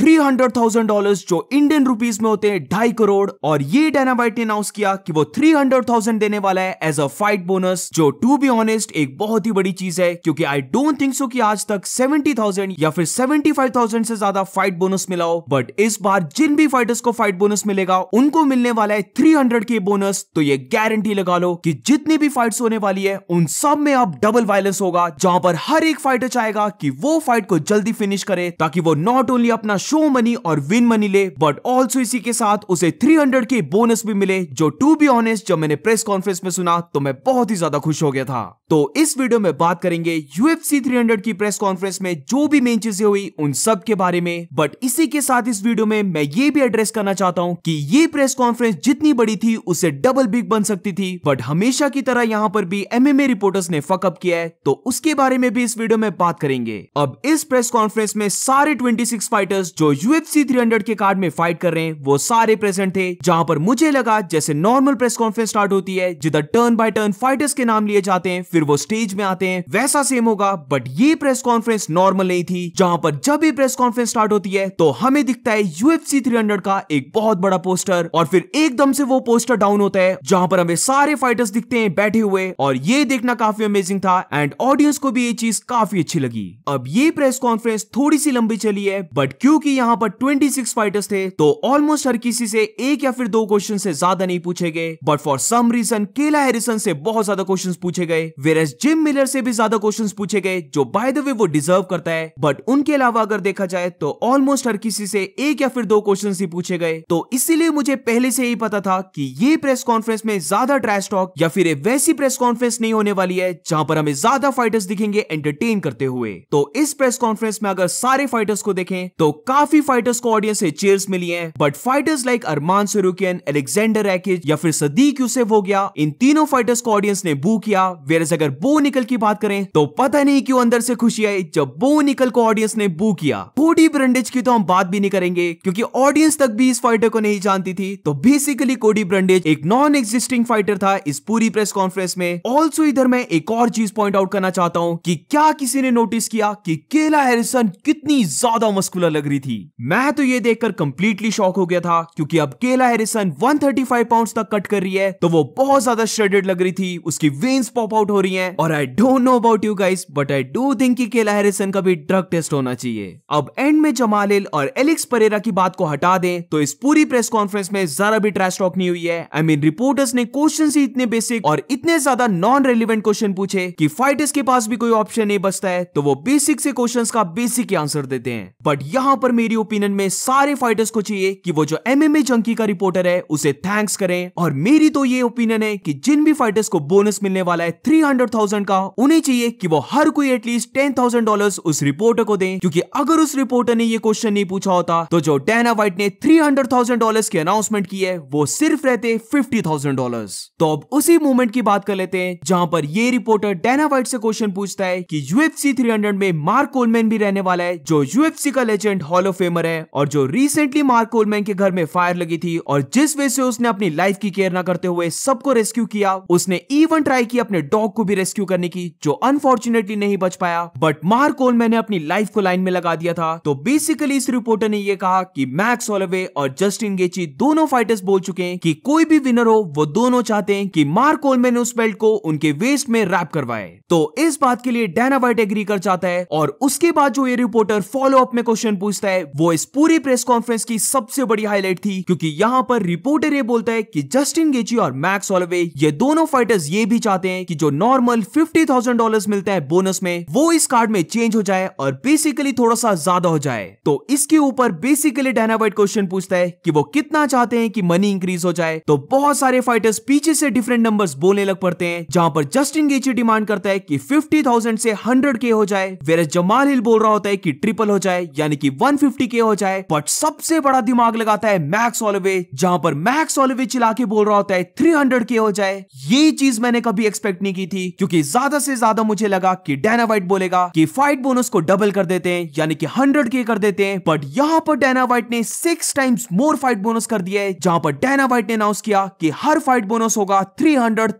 three hundred thousand dollar जो Indian rupees में होते हैं ढाई करोड़ और ये डायनामाइट ने अनाउंस किया कि वो थ्री हंड्रेड थाउजेंड देने वाला है एज अ फाइट बोनस जो टू बी ऑनेस्ट एक बहुत ही बड़ी चीज है क्योंकि आई डोंट थिंक सो कि आज तक सेवेंटी थाउजेंड या फिर सेवेंटी फाइव थाउजेंड से ज्यादा फाइट बोनस मिला हो बट इस बार जिन भी फाइटर्स को फाइट बोनस मिलेगा उनको मिलने वाला है थ्री हंड्रेड के बोनस तो ये गारंटी लगा लो कि जितनी भी फाइट्स होने वाली है उन सब में अब डबल वायलेंस होगा जहां पर हर एक फाइटर चाहेगा कि वो फाइट को जल्दी फिनिश करे ताकि वो नॉट ओनली अपना शो मनी और विन मनी ले बट ऑल्सो इसी के साथ उसे 300 के बोनस भी मिले जो टू बी ऑनेस्ट जब मैंने प्रेस कॉन्फ्रेंस में सुना तो मैं बहुत ही ज्यादा खुश हो गया था तो इस वीडियो में बात करेंगे UFC 300 की प्रेस कॉन्फ्रेंस में जो भी मेन चीजें हुई उन सब के बारे में बट इसी के साथ इस वीडियो में मैं ये भी एड्रेस करना चाहता हूँ कि ये प्रेस कॉन्फ्रेंस जितनी बड़ी थी उससे डबल बिग बन सकती थी बट हमेशा की तरह यहाँ पर भी एमएमए रिपोर्टर्स ने फकअप किया है तो उसके बारे में भी इस वीडियो में बात करेंगे अब इस प्रेस कॉन्फ्रेंस में सारे ट्वेंटी फाइटर्स जो यूएफसी थ्री के कार्ड में फाइट कर रहे हैं वो सारे प्रेजेंट थे जहाँ पर मुझे लगा जैसे नॉर्मल प्रेस कॉन्फ्रेंस स्टार्ट होती है जिधर टर्न बाय टर्न फाइटर्स के नाम लिए जाते हैं फिर वो स्टेज में आते हैं वैसा सेम होगा बट ये प्रेस कॉन्फ्रेंस नॉर्मल नहीं थी जहां पर जब भी प्रेस कॉन्फ्रेंस स्टार्ट होती है तो हमें दिखता है यूएफसी थ्री का एक बहुत बड़ा पोस्टर और फिर एकदम से वो पोस्टर डाउन होता है जहां पर हमें सारे फाइटर्स दिखते हैं बैठे हुए और ये देखना काफी अमेजिंग था एंड ऑडियंस को भी ये चीज काफी अच्छी लगी अब ये प्रेस कॉन्फ्रेंस थोड़ी सी लंबी चली है बट क्योंकि यहाँ पर 26 फाइटर्स थे तो ऑलमोस्ट हर किसी से एक या फिर दो क्वेश्चन से ज्यादा नहीं पूछे गए but for some reason Kayla Harrison से बहुत ज्यादा क्वेश्चन पूछे गए वेरस जिम मिलर से भी ज्यादा क्वेश्चन पूछे गए जो बाय द वे वो डिजर्व करता है बट उनके अलावा अगर देखा जाए तो ऑलमोस्ट हर किसी से एक या फिर दो क्वेश्चन ही पूछे गए तो इसीलिए मुझे पहले से ही पता था कि ये प्रेस कॉन्फ्रेंस में ज्यादा ट्रैश टॉक या फिर वैसी प्रेस कॉन्फ्रेंस नहीं होने वाली है जहां पर हमें ज्यादा फाइटर्स दिखेंगे एंटरटेन करते हुए तो इस प्रेस कॉन्फ्रेंस में अगर सारे फाइटर्स को देखें तो काफी फाइटर्स को ऑडियंस से चेयर्स मिली है but fighters like Arman Tsarukyan Alexander Rakic या फिर सदीक यूसेफ हो गया इन तीनों फाइटर्स को ऑडियंस ने बू किया वेरस अगर बो निकल की बात करें तो पता नहीं क्यों अंदर से खुशी आई जब बो निकल को ऑडियंस ने बू किया कोडी ब्रंडेज की तो हम बात भी नहीं करेंगे क्योंकि ऑडियंस तक भी इस फाइटर को नहीं जानती थी तो बेसिकली कोडी ब्रंडेज एक नॉन एग्जिस्टिंग फाइटर था इस पूरी प्रेस कॉन्फ्रेंस में ऑल्सो इधर मैं एक और चीज पॉइंट आउट करना चाहता हूँ कि क्या किसी ने नोटिस किया कि केला हैरिसन कितनी ज्यादा मस्कुलर लग रही थी मैं तो ये देखकर कंप्लीटली शॉक हो गया था क्योंकि अब केला हैरिसन 135 पाउंड्स तक कट कर रही है तो वो बहुत ज्यादा श्रेडेड लग रही थी उसकी वेन्स पॉप आउट हो रही है और I don't know about you guys but I do think कि केला हैरिसन का भी ड्रग टेस्ट होना चाहिए अब एंड में जमालिल और एलिक्स परेरा की बात को हटा दें तो इस पूरी प्रेस कॉन्फ्रेंस में जरा भी ट्रैश टॉक नहीं हुई है आई मीन रिपोर्टर्स ने क्वेश्चन ही इतने बेसिक और इतने ज्यादा नॉन रेलिवेंट क्वेश्चन पूछे कि फाइटर्स के पास भी कोई ऑप्शन नहीं बचता है तो वो बेसिक से क्वेश्चन का बेसिक आंसर देते हैं बट यहाँ पर मेरी ओपिनियन में सारे फाइटर्स को चाहिए कि वो जो एमएमए जंकी का रिपोर्टर है उसे थैंक्स करें और मेरी तो ये ओपिनियन है कि जिन भी फाइटर्स को बोनस मिलने वाला है थ्री हंड्रेड थाउजेंड का उन्हें चाहिए कि वो हर कोई एटलीस्ट टेन थाउजेंड डॉलर उस रिपोर्टर को दे क्योंकि अगर उस रिपोर्टर ने ये क्वेश्चन नहीं पूछा होता तो जो डेना वाइट ने थ्री हंड्रेड थाउजेंड डॉलर की अनाउंसमेंट की है वो सिर्फ रहते फिफ्टी थाउजेंड डॉलर तो अब उसी मोमेंट की बात कर लेते हैं जहां पर ये रिपोर्टर डेना वाइट से क्वेश्चन पूछता है कि यूएफसी 300 में मार्क कोलमैन भी रहने वाला है जो यूएफसी का लेजेंड हॉल ऑफ फेमर है और जो रिसेंटली मार्क कोलमैन के घर में फायर लगी थी और जिस वजह से उसने अपनी लाइफ की केयर ना करते हुए सबको रेस्क्यू किया उसने इवन ट्राई किया अपने डॉग को भी रेस्क्यू करने की जो अनफॉर्चुनेटली नहीं बच पाया बट मार कोल मैंने अपनी लाइफ को लाइन में लगा दिया था तो बेसिकली इस रिपोर्टर ने यह कहा कि मैक्स ओलवे और जस्टिन गेची दोनों फाइटर्स बोल चुके हैं कि कोई भी विनर हो वो दोनों चाहते हैं कि मार्क कोलमैन उस बेल्ट को उनके वेस्ट में रैप करवाए तो इस बात के लिए डेना वाइट एग्री कर जाता है और उसके बाद जो ये रिपोर्टर फॉलो अप में क्वेश्चन पूछता है वो इस पूरी प्रेस कॉन्फ्रेंस की सबसे बड़ी हाईलाइट थी क्योंकि यहाँ पर रिपोर्टर ये बोलता है कि जस्टिन गेची और मैक्स ऑलवे ये दोनों फाइटर्स ये भी चाहते हैं कि जो non normal fifty thousand dollar मिलता है बोनस में वो इस कार्ड में चेंज हो जाए और बेसिकली थोड़ा सा ज्यादा हो जाए तो इसके ऊपर बेसिकली डायनावाइट क्वेश्चन पूछता है कि वो कितना चाहते हैं कि मनी इंक्रीज हो जाए तो बहुत सारे फाइटर्स पीछे से डिफरेंट नंबर बोलने लग पड़ते हैं जहां पर जस्टिन गेची डिमांड करता है कि थाउजेंड से हंड्रेड के हो जाए वेरस जमाल हिल बोल रहा होता है कि ट्रिपल हो जाए यानी कि के हो जाए बट सबसे बड़ा दिमाग लगाता है मैक्स ऑलवे जहां पर मैक्स ऑलवे चिल्ला के बोल रहा होता है थ्री हंड्रेड के हो जाए ये चीज मैंने कभी एक्सपेक्ट नहीं की थी थी क्योंकि ज्यादा से ज्यादा मुझे लगा कि डैना वाइट बोलेगा कि फाइट बोनस को डबल कर देते हैं यानी कि हंड्रेड के कर देते हैं बट यहाँ पर डैना वाइट ने six times more fight bonus कर दिया है जहां पर डैना वाइट ने अनाउंस किया कि हर फाइट बोनस होगा थ्री हंड्रेड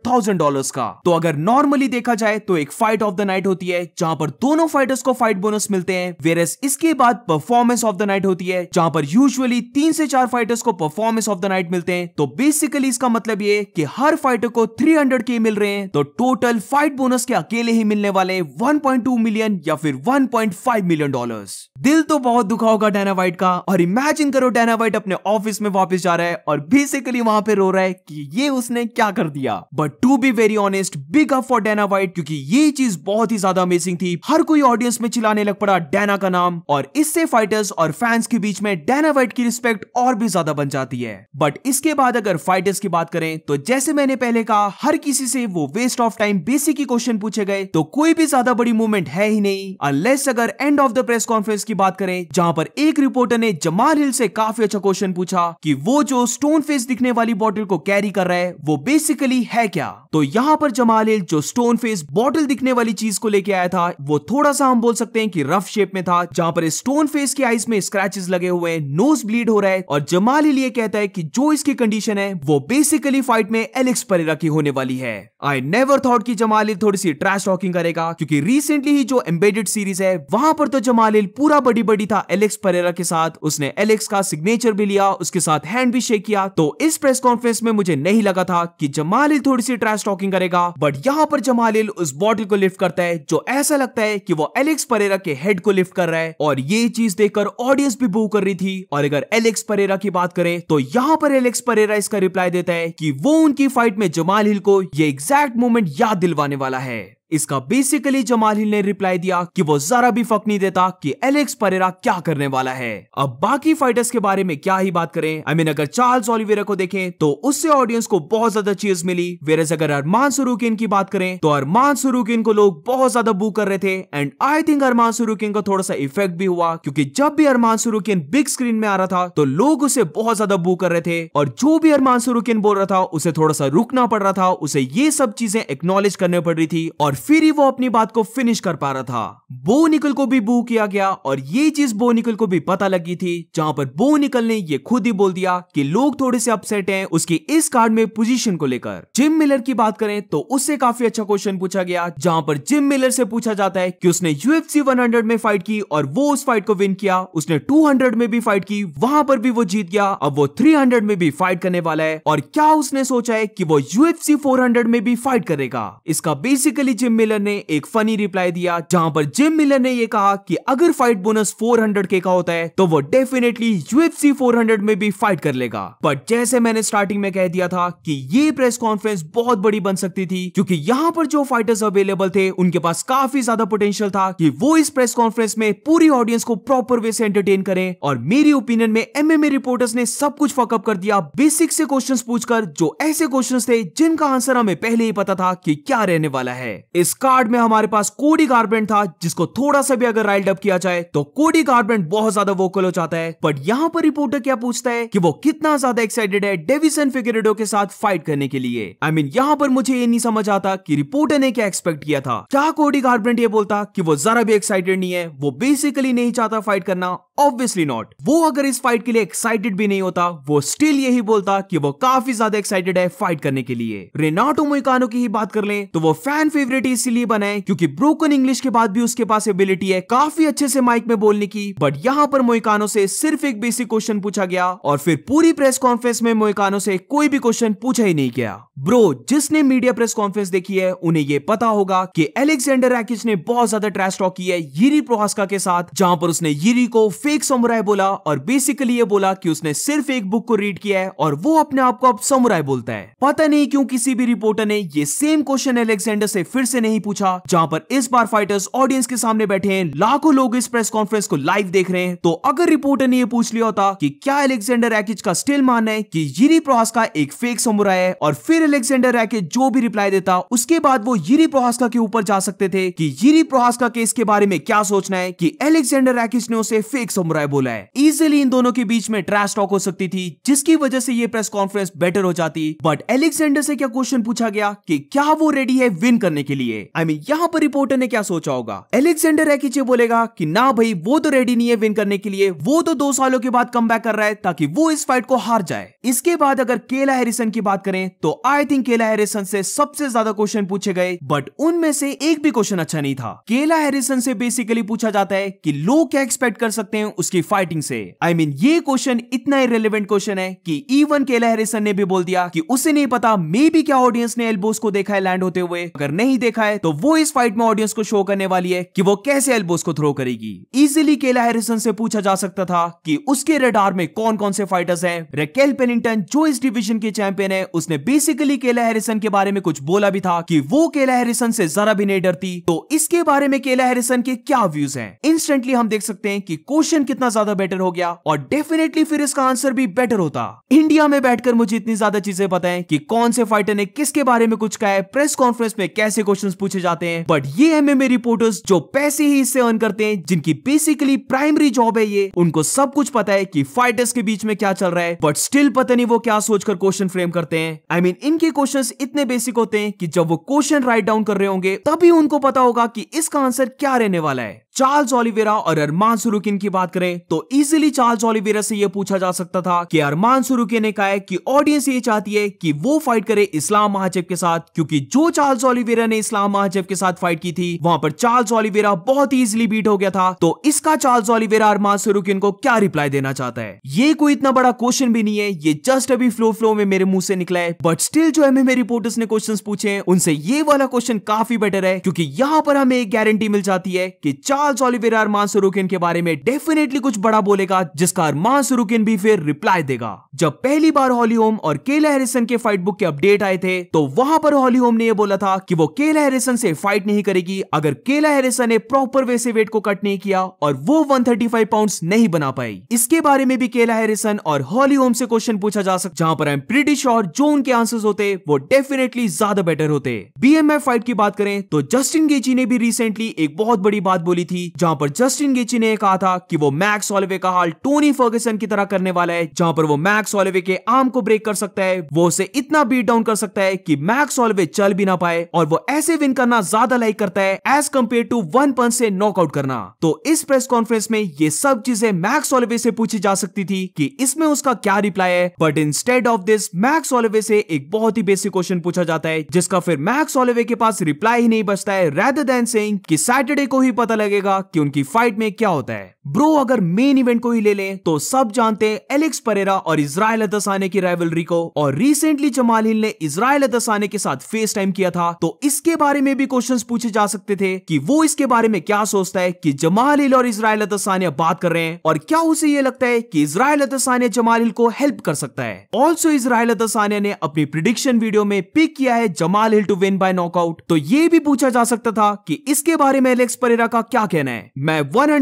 का तो अगर नॉर्मली देखा जाए तो एक फाइट ऑफ द नाइट होती है जहां पर दोनों फाइटर्स को फाइट बोनस मिलते हैं वेरस इसके बाद परफॉर्मेंस ऑफ द नाइट होती है जहां पर यूजुअली तीन से चार फाइटर्स को परफॉर्मेंस ऑफ द नाइट मिलते हैं तो बेसिकली इसका मतलब ये कि हर फाइटर को 300 के मिल रहे हैं तो टोटल फाइट बोनस के अकेले ही मिलने वाले 1.2 मिलियन या फिर 1.5 मिलियन डॉलर्स दिल तो बहुत दुखा होगा डैना वाइट का और इमेजिन करो डैना वाइट अपने ऑफिस में वापस जा रहा है और बेसिकली वहां पे रो रहा है कि ये उसने क्या कर दिया but to be very honest big up for Dana White क्योंकि ये चीज बहुत ही ज्यादा अमेजिंग थी हर कोई ऑडियंस में चिल्लाने लग पड़ा डैना का नाम और इससे फाइटर्स और फैंस के बीच में डैना वाइट की रिस्पेक्ट और भी ज्यादा बन जाती है बट इसके बाद अगर फाइटर्स की बात करें तो जैसे मैंने पहले कहा हर किसी से वो वेस्ट ऑफ टाइम बेसिक ही क्वेश्चन पूछे गए तो कोई भी ज्यादा बड़ी मूवमेंट है ही नहीं अनलेस अगर end of the press conference की बात करें जहां पर एक रिपोर्टर ने जमाल हिल से काफी अच्छा क्वेश्चन पूछा कि वो जो स्टोन फेस दिखने वाली बॉटल को कैरी कर रहा है वो बेसिकली है क्या तो यहाँ पर जमाल हिल जो स्टोन फेस बॉटल दिखने वाली चीज को लेके आया था वो थोड़ा सा हम बोल सकते हैं कि रफ शेप में था जहां पर स्टोन फेस के आइस में स्क्रेचेस लगे हुए हैं नोज ब्लीड हो रहा है और जमाल हिल ये कहता है कि जो इसकी कंडीशन है वो बेसिकली फाइट में एलेक्स परेरा की होने वाली है आई नेवर थॉट की जमाल हिल थोड़ी सी ट्रैश टॉकिंग करेगा क्योंकि रिसेंटली ही जो एम्बेडेड सीरीज है वहां पर तो जमाल हिल पूरा इतना बड़ी बड़ी था एलेक्स परेरा के साथ उसने एलेक्स का सिग्नेचर भी लिया उसके साथ हैंड भी शेक किया तो इस प्रेस कॉन्फ्रेंस में मुझे नहीं लगा था कि जमालिल थोड़ी सी ट्रैश टॉकिंग करेगा बट यहाँ पर जमालिल उस बॉटल को लिफ्ट करता है जो ऐसा लगता है कि वो एलेक्स परेरा के हेड को लिफ्ट कर रहा है और ये चीज देखकर ऑडियंस भी बू कर रही थी और अगर एलेक्स परेरा की बात करें तो यहाँ पर एलेक्स परेरा इसका रिप्लाई देता है कि वो उनकी फाइट में जमाल हिल को ये एग्जैक्ट मोमेंट याद दिलवाने वाला है इसका बेसिकली जमाल हिल ने रिप्लाई दिया कि वो जरा भी फक नहीं देता कि एलेक्स परेरा क्या करने वाला है अब बाकी फाइटर्स के बारे में क्या ही बात करें आई I मीन mean, अगर चार्ल्स ओलिवेरा को देखें तो उससे ऑडियंस को बहुत ज्यादा चीज मिली वेरस अगर अरमान सुरुकिन की बात करें तो अरमान सुरुकिन को लोग बहुत ज्यादा बू कर रहे थे एंड आई थिंक अरमान सुरुकिन का थोड़ा सा इफेक्ट भी हुआ क्योंकि जब भी अरमान सुरुकिन बिग स्क्रीन में आ रहा था तो लोग उसे बहुत ज्यादा बू कर रहे थे और जो भी अरमान सुरुकिन बोल रहा था उसे थोड़ा सा रुकना पड़ रहा था उसे ये सब चीजें एक्नोलेज करने पड़ रही थी और फिर ही वो अपनी बात को फिनिश कर पा रहा था बो निकल को भी बू किया गया और ये चीज बो निकल को भी पता लगी थी जहां पर बो निकल ने ये खुद ही बोल दिया कि लोग थोड़े से अपसेट हैं उसके इस कार्ड में पोजीशन को लेकर जिम मिलर की बात करें तो उससे काफी अच्छा क्वेश्चन पूछा गया जहां पर जिम मिलर से पूछा जाता है कि उसने यूएफसी 100 में फाइट की और वो उस फाइट को विन किया उसने 200 में भी फाइट की वहां पर भी वो जीत गया अब वो 300 में भी फाइट करने वाला है और क्या उसने सोचा है कि वो यूएफसी 400 में भी फाइट करेगा इसका बेसिकली जिम जिम मिलर ने एक फनी रिप्लाई दिया जहां पर जिम मिलर ने यह कहा कि अगर फाइट बोनस 400 के का होता है तो वो डेफिनेटली यूएफसी 400 में भी फाइट कर लेगा बट जैसे मैंने स्टार्टिंग में कह दिया था कि ये प्रेस कॉन्फ्रेंस बहुत बड़ी बन सकती थी क्योंकि यहाँ पर जो फाइटर्स अवेलेबल थे उनके पास काफी ज्यादा पोटेंशियल था कि वो इस प्रेस कॉन्फ्रेंस में पूरी ऑडियंस को प्रॉपर वे से एंटरटेन करें और मेरी ओपिनियन में एमएमए रिपोर्टर्स ने सब कुछ फकअप कर दिया बेसिक से क्वेश्चन पूछकर जो ऐसे क्वेश्चन थे जिनका आंसर हमें पहले ही पता था कि क्या रहने वाला है इस कार्ड में हमारे पास कोडी गार्बेंट था जिसको थोड़ा सा भी अगर राइल्ड अप किया जाए तो कोडी गार्बेंट बहुत ज्यादा वोकल हो जाता है बट यहाँ पर रिपोर्टर क्या पूछता है कि वो कितना ज्यादा एक्साइटेड है डेविसन फिगरेडो के साथ फाइट करने के लिए आई I मीन mean, यहाँ पर मुझे ये नहीं समझ आता की रिपोर्टर ने क्या एक्सपेक्ट किया था क्या कोडी गार्बेंट ये बोलता की वो जरा भी एक्साइटेड नहीं है वो बेसिकली नहीं चाहता फाइट करना ऑब्वियसली नॉट वो अगर इस फाइट के लिए एक्साइटेड भी नहीं होता वो स्टिल यही बोलता कि वो काफी ज्यादा एक्साइटेड है फाइट करने के लिए रेनाटो मोइकानो की ही बात कर ले तो वो फैन फेवरेट इसीलिए बने क्योंकि ब्रोकन इंग्लिश के बाद भी उसके पास एबिलिटी है काफी अच्छे से माइक में बोलने की बट यहाँ पर मोइकानो से सिर्फ एक बेसिक क्वेश्चन पूछा गया और फिर पूरी प्रेस कॉन्फ्रेंस में मोइकानो से कोई भी क्वेश्चन पूछा ही नहीं गया ब्रो जिसने मीडिया प्रेस कॉन्फ्रेंस देखी है उन्हें ये पता होगा कि एलेक्सेंडर रैकिच ने बहुत ज्यादा ट्रैश टॉक किया है यीरी प्रोहास्का के साथ जहां पर उसने यीरी को फिर फेक समुराई बोला और बेसिकली ये बोला कि उसने सिर्फ एक बुक को रीड किया है और वो अपने आप को अब समुराई बोलता है पता नहीं क्यों किसी भी रिपोर्टर ने ये सेम क्वेश्चन एलेक्सेंडर से फिर से नहीं पूछा जहां पर इस बार फाइटर्स ऑडियंस के सामने बैठे हैं लाखों लोग इस प्रेस कॉन्फ्रेंस को लाइव देख रहे हैं तो अगर रिपोर्टर ने यह पूछ लिया होता कि क्या एलेक्सेंडर रैकेज का स्टिल मानना है कि यिरी प्रोहास का एक फेक समुराई है और फिर एलेक्सेंडर रैकेज जो भी रिप्लाई देता उसके बाद वो यिरी प्रोहास्का के ऊपर जा सकते थे कि यिरी प्रोहास्का केस के बारे में क्या सोचना है कि एलेक्सेंडर रैकेज ने उसे फेक समुराय बोला है इजिली इन दोनों के बीच में ट्रैश टॉक हो सकती थी जिसकी वजह से ये प्रेस कॉन्फ्रेंस बेटर हो जाती बट एलेक्सेंडर से क्या क्वेश्चन पूछा गया कि क्या वो रेडी है विन करने के लिए आई I मीन mean, यहाँ पर रिपोर्टर ने क्या सोचा होगा एलेक्सेंडर है बोलेगा कि ना भाई वो तो रेडी नहीं है विन करने के लिए वो तो दो सालों के बाद कम कर रहा है ताकि वो इस फाइट को हार जाए इसके बाद अगर केला हैरिसन की बात करें तो आई थिंक केला हैरिसन से सबसे ज्यादा क्वेश्चन पूछे गए बट उनमें से एक भी क्वेश्चन अच्छा नहीं था केला हैरिसन से बेसिकली पूछा जाता है कि लोग क्या एक्सपेक्ट कर सकते हैं हैं उसकी फाइटिंग से आई I मीन mean, ये क्वेश्चन इतना ही रेलिवेंट क्वेश्चन है कि इवन केला हैरिसन ने भी बोल दिया कि उसे नहीं पता मे बी क्या ऑडियंस ने एल्बोस को देखा है लैंड होते हुए अगर नहीं देखा है तो वो इस फाइट में ऑडियंस को शो करने वाली है कि वो कैसे एल्बोस को थ्रो करेगी इजिली केला हैरिसन से पूछा जा सकता था कि उसके रेडार में कौन कौन से फाइटर्स हैं रेकेल पेनिंगटन जो इस डिवीजन के चैंपियन है उसने बेसिकली केला हैरिसन के बारे में कुछ बोला भी था कि वो केला हैरिसन से जरा भी नहीं डरती तो इसके बारे में केला हैरिसन के क्या व्यूज हैं इंस्टेंटली हम देख सकते हैं कि कोश क्वेश्चन कितना ज्यादा बेटर हो गया और डेफिनेटली फिर इसका आंसर भी बेटर होता इंडिया में बैठकर मुझे इतनी ज्यादा चीजें पता है कि कौन से फाइटर ने किसके बारे में कुछ कहा है प्रेस कॉन्फ्रेंस में कैसे क्वेश्चन पूछे जाते हैं बट ये एमएमए रिपोर्टर्स जो पैसे ही इससे अर्न करते हैं जिनकी बेसिकली प्राइमरी जॉब है ये उनको सब कुछ पता है कि फाइटर्स के बीच में क्या चल रहा है बट स्टिल पता नहीं वो क्या सोचकर क्वेश्चन फ्रेम करते हैं आई I मीन mean, इनके क्वेश्चंस इतने बेसिक होते हैं कि जब वो क्वेश्चन राइट डाउन कर रहे होंगे तभी उनको पता होगा कि इसका आंसर क्या रहने वाला है चार्ल्स ओलिवेरा और अरमान सुरुकिन की बात करें तो इजीली चार्ल्स ओलिवेरा से यह पूछा जा सकता था कि अरमान सुरुकिन ने कहा है कि ऑडियंस ये चाहती है कि वो फाइट करे इस्लाम महाजेब के साथ क्योंकि जो चार्ल्स ओलिवेरा ने इस्लाम महाजेब के साथ फाइट की थी वहां पर चार्ल्स ओलिवेरा बहुत इजिली बीट हो गया था तो इसका चार्ल्स ओलिवेरा अरमान सुरुकिन को क्या रिप्लाई देना चाहता है ये कोई इतना बड़ा क्वेश्चन भी नहीं है ये जस्ट अभी फ्लो फ्लो में मेरे मुंह से निकला है बट स्टिल जो एमएमए रिपोर्टर्स ने क्वेश्चन पूछे उनसे ये वाला क्वेश्चन काफी बेटर है क्योंकि यहाँ पर हमें एक गारंटी मिल जाती है कि चार चार्ल्स ओलिवेरा अरमान सुरुकिन के बारे में डेफिनेटली कुछ बड़ा बोलेगा जिसका अरमान सुरुकिन भी फिर रिप्लाई देगा जब पहली बार हॉली होम और केला हैरिसन के फाइट बुक के अपडेट आए थे तो वहां पर हॉली होम ने यह बोला था कि वो केला हैरिसन से फाइट नहीं करेगी अगर केला हैरिसन ने प्रॉपर वे से वेट को कट नहीं किया और वो 135 पाउंड नहीं बना पाई इसके बारे में भी केला हैरिसन और हॉली होम से क्वेश्चन पूछा जा सकता जहां पर आई एम प्रीटी श्योर जो उनके आंसर होते वो डेफिनेटली ज्यादा बेटर होते बी फाइट की बात करें तो जस्टिन गेची ने भी रिसेंटली एक बहुत बड़ी बात बोली थी जहां पर जस्टिन गेची ने कहा था कि वो मैक्स ऑलिवे का हाल टोनी फर्गसन की तरह करने वाला है जहां पर वो मैक्स ऑलिवे के आर्म को ब्रेक कर सकता है वो उसे इतना बीट डाउन कर सकता है कि मैक्स ऑलिवे चल भी ना पाए और वो ऐसे विन करना ज्यादा लाइक करता है as compare to one punch से नॉकआउट करना तो इस प्रेस कॉन्फ्रेंस में ये सब चीजें मैक्स ऑलिवे से पूछी जा सकती थी कि इसमें उसका क्या रिप्लाई है but instead of this Max Holloway से एक बहुत ही बेसिक क्वेश्चन पूछा जाता है जिसका फिर मैक्स ऑलिवे के पास रिप्लाई ही नहीं बचता है रेदर देन सेइंग कि सैटरडे को ही पता लगेगा देखिएगा कि उनकी फाइट में क्या होता है ब्रो अगर मेन इवेंट को ही ले लें तो सब जानते हैं एलेक्स परेरा और इसराइल अदसाने की राइवलरी को और रिसेंटली जमाल हिल ने इसराइल अदसाने के साथ फेस टाइम किया था तो इसके बारे में भी क्वेश्चंस पूछे जा सकते थे कि वो इसके बारे में क्या सोचता है कि जमाल हिल और इसराइल अदसानिया बात कर रहे हैं और क्या उसे ये लगता है कि इसराइल अदसानिया जमाल हिल को हेल्प कर सकता है ऑल्सो इसराइल अदसानिया ने अपनी प्रिडिक्शन वीडियो में पिक किया है Jamal Hill to win by knockout तो ये भी पूछा जा सकता था कि इसके बारे में एलेक्स परेरा का क्या कहना है मैं वन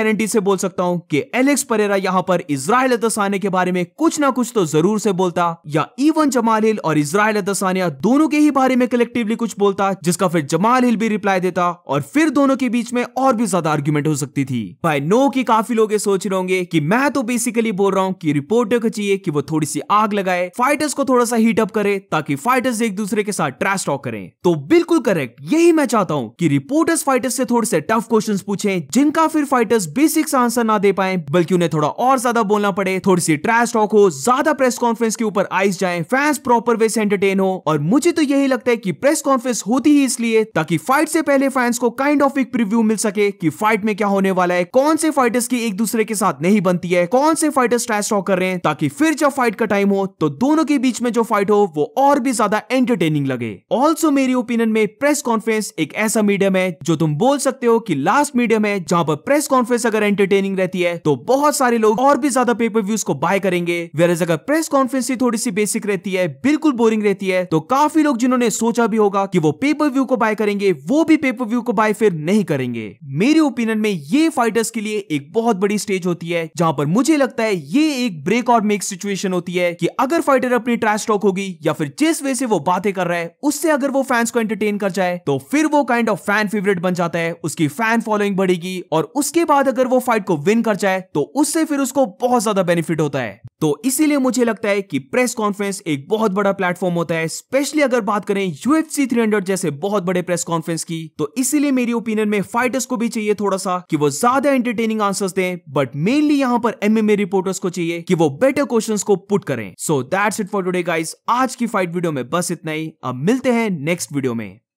गारंटी से बोल सकता हूँ कि एलेक्स परेरा यहाँ पर इसराइल अदसाने के बारे में कुछ ना कुछ तो जरूर से बोलता या इवन जमाल हिल और इसराइल अदसानिया दोनों के ही बारे में कलेक्टिवली कुछ बोलता जिसका फिर जमाल हिल भी रिप्लाई देता और फिर दोनों के बीच में और भी ज्यादा आर्ग्यूमेंट हो सकती थी भाई नो की काफी लोग सोच रहे होंगे की मैं तो बेसिकली बोल रहा हूँ की रिपोर्टर को चाहिए की वो थोड़ी सी आग लगाए फाइटर्स को थोड़ा सा हीटअप करे ताकि फाइटर्स एक दूसरे के साथ ट्रैश टॉक करें तो बिल्कुल करेक्ट यही मैं चाहता हूँ कि रिपोर्टर्स फाइटर्स से थोड़े से टफ क्वेश्चन पूछे जिनका फिर फाइटर्स बेसिक्स आंसर ना दे पाए बल्कि उन्हें थोड़ा और ज्यादा बोलना पड़े थोड़ी सी ट्रैश टॉक हो ज्यादा प्रेस कॉन्फ्रेंस के ऊपर आइस जाए फैंस प्रॉपर वे से एंटरटेन हो और मुझे तो यही लगता है कि प्रेस कॉन्फ्रेंस होती ही इसलिए ताकि फाइट से पहले फैंस को काइंड ऑफ एक प्रिव्यू मिल सके कि फाइट में क्या होने वाला है कौन से फाइटर्स की एक दूसरे के साथ नहीं बनती है कौन से फाइटर्स ट्रैश टॉक कर रहे हैं ताकि फिर जब फाइट का टाइम हो तो दोनों के बीच में जो फाइट हो वो और भी ज्यादा एंटरटेनिंग लगे ऑल्सो मेरी ओपिनियन में प्रेस कॉन्फ्रेंस एक ऐसा मीडियम है जो तुम बोल सकते हो कि लास्ट मीडियम है जहां पर प्रेस कॉन्फ्रेंस अगर अगर एंटरटेनिंग रहती है तो बहुत सारे लोग और भी ज्यादा पेपर व्यूज को बाय करेंगे वेरज अगर प्रेस कॉन्फ्रेंस ही थोड़ी सी बेसिक रहती है बिल्कुल बोरिंग रहती है तो काफी लोग जिन्होंने सोचा भी होगा कि वो पेपर व्यू को बाय करेंगे वो भी पेपर व्यू को बाय फिर नहीं करेंगे मेरे ओपिनियन में ये फाइटर्स के लिए एक बहुत बड़ी स्टेज होती है जहां पर मुझे लगता है ये एक ब्रेक और मेक सिचुएशन होती है कि अगर फाइटर अपनी ट्रैश टॉक होगी या फिर जिस वे से वो बातें कर रहा है उससे अगर वो फैंस को एंटरटेन कर जाए तो फिर वो काइंड ऑफ फैन फेवरेट बन जाता है उसकी फैन फॉलोइंग बढ़ेगी और उसके बाद अगर वो फाइट को विन कर जाए तो उससे फिर उसको बहुत ज्यादा बेनिफिट होता है तो इसीलिए मुझे लगता है कि प्रेस कॉन्फ्रेंस एक बहुत बड़ा प्लेटफॉर्म होता है स्पेशली अगर बात करें यूएफसी 300 जैसे बहुत बड़े प्रेस कॉन्फ्रेंस की तो इसीलिए मेरी ओपिनियन में फाइटर्स को भी चाहिए थोड़ा सा कि वो ज्यादा एंटरटेनिंग आंसर्स दें बट मेनली यहाँ पर एमएमए रिपोर्टर्स को चाहिए कि वो बेटर क्वेश्चन को पुट करें so that's it for today guys आज की फाइट वीडियो में बस इतना ही अब मिलते हैं नेक्स्ट वीडियो में